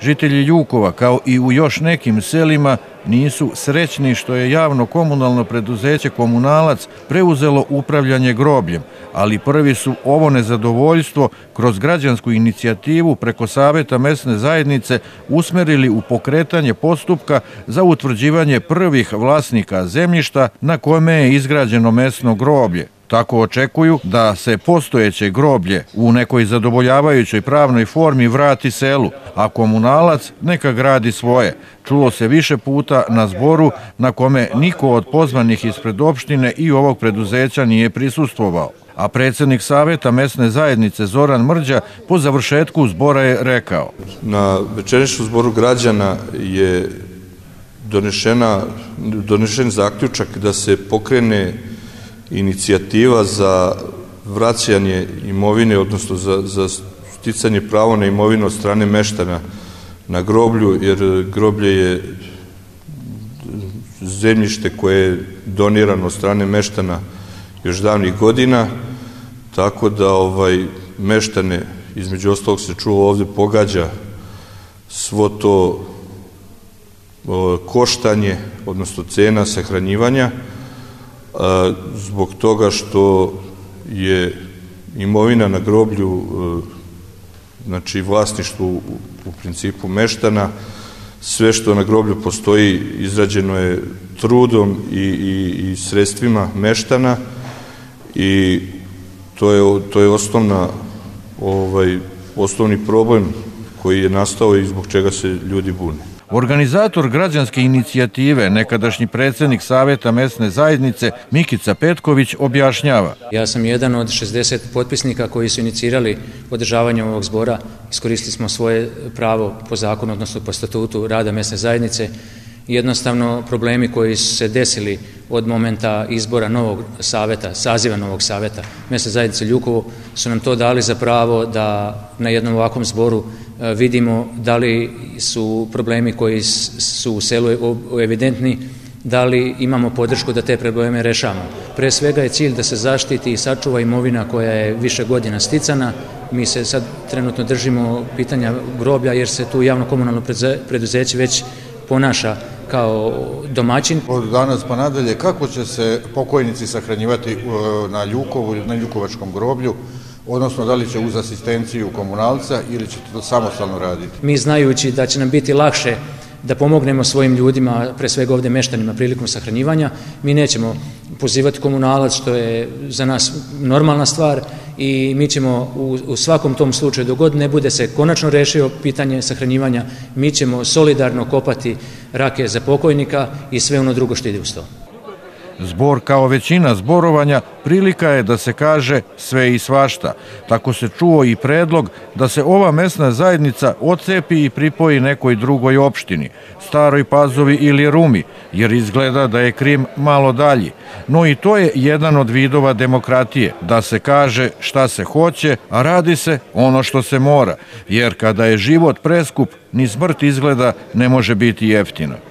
Žitelji Ljukova, kao i u još nekim selima, nisu srećni što je javno komunalno preduzeće Komunalac preuzelo upravljanje grobljem, ali prvi su ovo nezadovoljstvo kroz građansku inicijativu preko Saveta mesne zajednice usmerili u pokretanje postupka za utvrđivanje prvih vlasnika zemljišta na kome je izgrađeno mesno groblje. Tako očekuju da se postojeće groblje u nekoj zadovoljavajućoj pravnoj formi vrati selu, a komunalac neka gradi svoje. Čulo se više puta na zboru na kome niko od pozvanih ispred opštine i ovog preduzeća nije prisustvovao a predsednik Saveta mesne zajednice Zoran Mrđa po završetku zbora je rekao. Na večerašnju zboru građana je donešen zaključak da se pokrene inicijativa za vraćanje imovine, odnosno za, za sticanje pravo na imovinu od strane meštana na groblju, jer groblje je zemljište koje je donirano od strane meštana još davnih godina, tako da ovaj meštane, između ostalog se čuo ovde, pogađa svo to koštanje, odnosno cena sahranjivanja, a, zbog toga što je imovina na groblju e, znači vlasništvo u, u principu meštana sve što na groblju postoji izrađeno je trudom i, i, i sredstvima meštana i to je, to je osnovna ovaj, osnovni problem koji je nastao i zbog čega se ljudi bune. Organizator građanske inicijative, nekadašnji predsednik Saveta mesne zajednice Mikica Petković objašnjava. Ja sam jedan od 60 potpisnika koji su inicirali održavanje ovog zbora. Iskoristili smo svoje pravo po zakonu, odnosno po statutu rada mesne zajednice jednostavno problemi koji su se desili od momenta izbora novog saveta, saziva novog saveta, mjesta zajednice Ljukovo, su nam to dali za pravo da na jednom ovakvom zboru e, vidimo da li su problemi koji su u selu evidentni, da li imamo podršku da te probleme rešavamo. Pre svega je cilj da se zaštiti i sačuva imovina koja je više godina sticana. Mi se sad trenutno držimo pitanja groblja jer se tu javno komunalno preduzeće već ponaša kao domaćin. Od danas pa nadalje, kako će se pokojnici sahranjivati e, na Ljukovu ili na Ljukovačkom groblju? odnosno da li će uz asistenciju komunalca ili će to samostalno raditi? Mi znajući da će nam biti lakše da pomognemo svojim ljudima, pre svega ovde meštanima prilikom sahranjivanja, mi nećemo pozivati komunalac, što je za nas normalna stvar, i mi ćemo u, u svakom tom slučaju, dogod ne bude se konačno rešio pitanje sahranjivanja, mi ćemo solidarno kopati rake za pokojnika i sve ono drugo što ide uz to. Zbor kao većina zborovanja prilika je da se kaže sve i svašta. Tako se čuo i predlog da se ova mesna zajednica ocepi i pripoji nekoj drugoj opštini, Staroj Pazovi ili Rumi, jer izgleda da je Krim malo dalji. No i to je jedan od vidova demokratije, da se kaže šta se hoće, a radi se ono što se mora, jer kada je život preskup, ni smrt izgleda ne može biti jeftina.